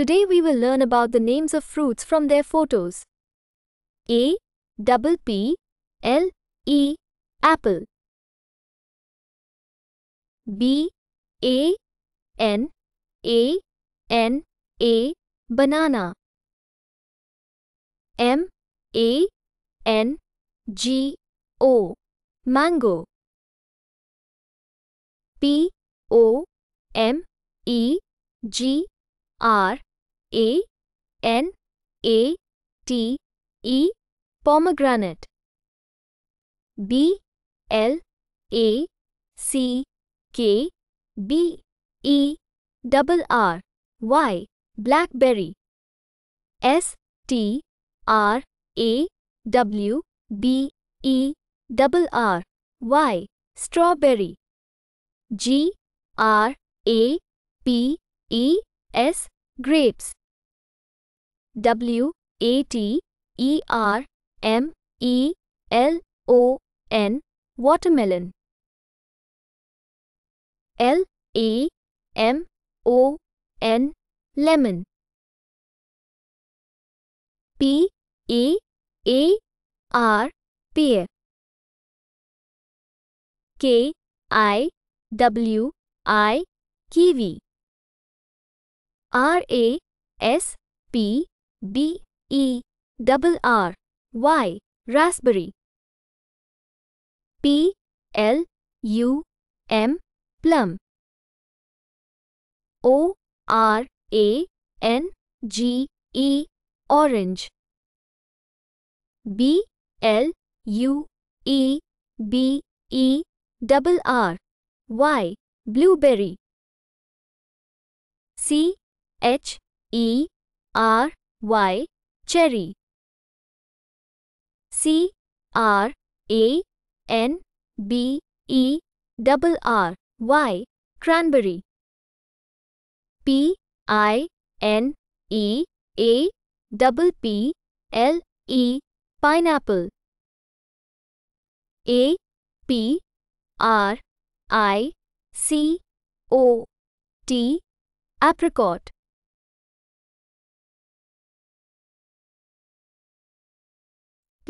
Today we will learn about the names of fruits from their photos. A, double P, L, E, apple. B, A, N, A, N, A, banana. M, A, N, G, O, mango. P, O, M, E, G, R, a N A T E pomegranate B L A C K B E double R Y blackberry S T R A W B E double R Y strawberry G R A P E S grapes W A T E R M E L O N watermelon L A M O N lemon Pear. pear K I W I kiwi R A S P B E double R Y raspberry P L U M plum O R A N G E orange B L U E B E double R Y blueberry C H E R Y. Cherry. C. R. A. N. B. E. Double R. Y. Cranberry. P. I. N. E. A. Double P. L. E. Pineapple. A. P. R. I. C. O. T. Apricot.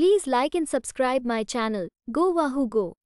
Please like and subscribe my channel. Go Wahoo Go!